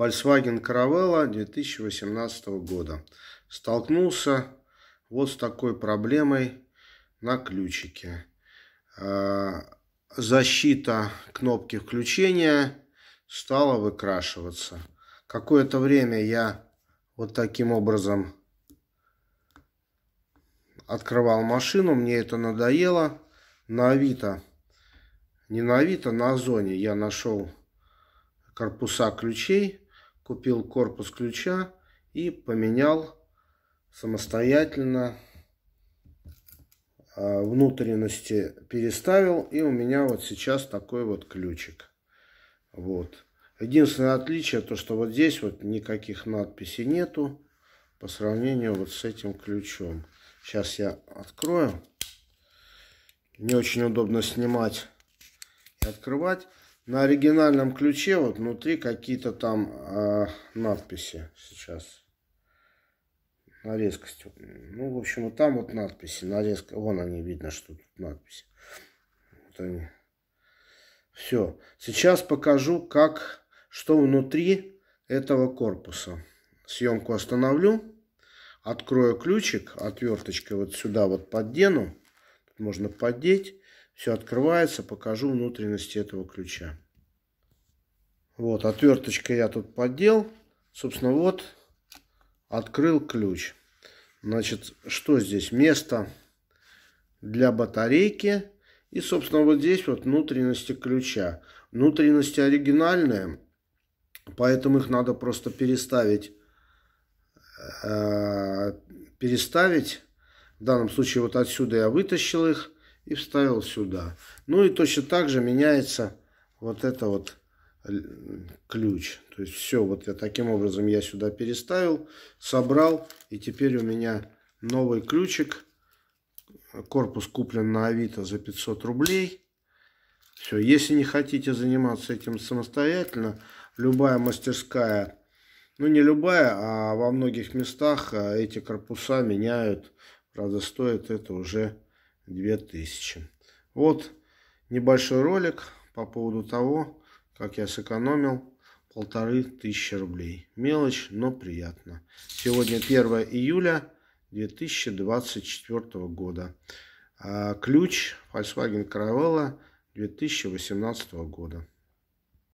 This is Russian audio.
Volkswagen Caravella 2018 года. Столкнулся вот с такой проблемой на ключике. А, защита кнопки включения стала выкрашиваться. Какое-то время я вот таким образом открывал машину, мне это надоело. На Авито, не на Авито, на Озоне я нашел корпуса ключей купил корпус ключа и поменял самостоятельно а, внутренности переставил и у меня вот сейчас такой вот ключик вот единственное отличие то что вот здесь вот никаких надписей нету по сравнению вот с этим ключом сейчас я открою не очень удобно снимать и открывать на оригинальном ключе вот внутри какие-то там э, надписи сейчас. На резкость. Ну, в общем, вот там вот надписи. На резко. Вон они, видно, что тут надписи. Вот они. Все. Сейчас покажу, как, что внутри этого корпуса. Съемку остановлю. Открою ключик отверточкой вот сюда вот поддену. Тут можно поддеть. Все открывается, покажу внутренности этого ключа. Вот, отверточкой я тут поддел. Собственно, вот, открыл ключ. Значит, что здесь? Место для батарейки. И, собственно, вот здесь вот внутренности ключа. Внутренности оригинальные, поэтому их надо просто переставить. Э, переставить. В данном случае вот отсюда я вытащил их и вставил сюда. Ну и точно так же меняется вот это вот э, ключ. То есть все, вот я таким образом я сюда переставил, собрал, и теперь у меня новый ключик. Корпус куплен на Авито за 500 рублей. Все, если не хотите заниматься этим самостоятельно, любая мастерская, ну не любая, а во многих местах э, эти корпуса меняют. Правда, стоит это уже 2000. Вот небольшой ролик по поводу того, как я сэкономил полторы тысячи рублей. Мелочь, но приятно. Сегодня 1 июля 2024 года. А, ключ Volkswagen Caravella 2018 года.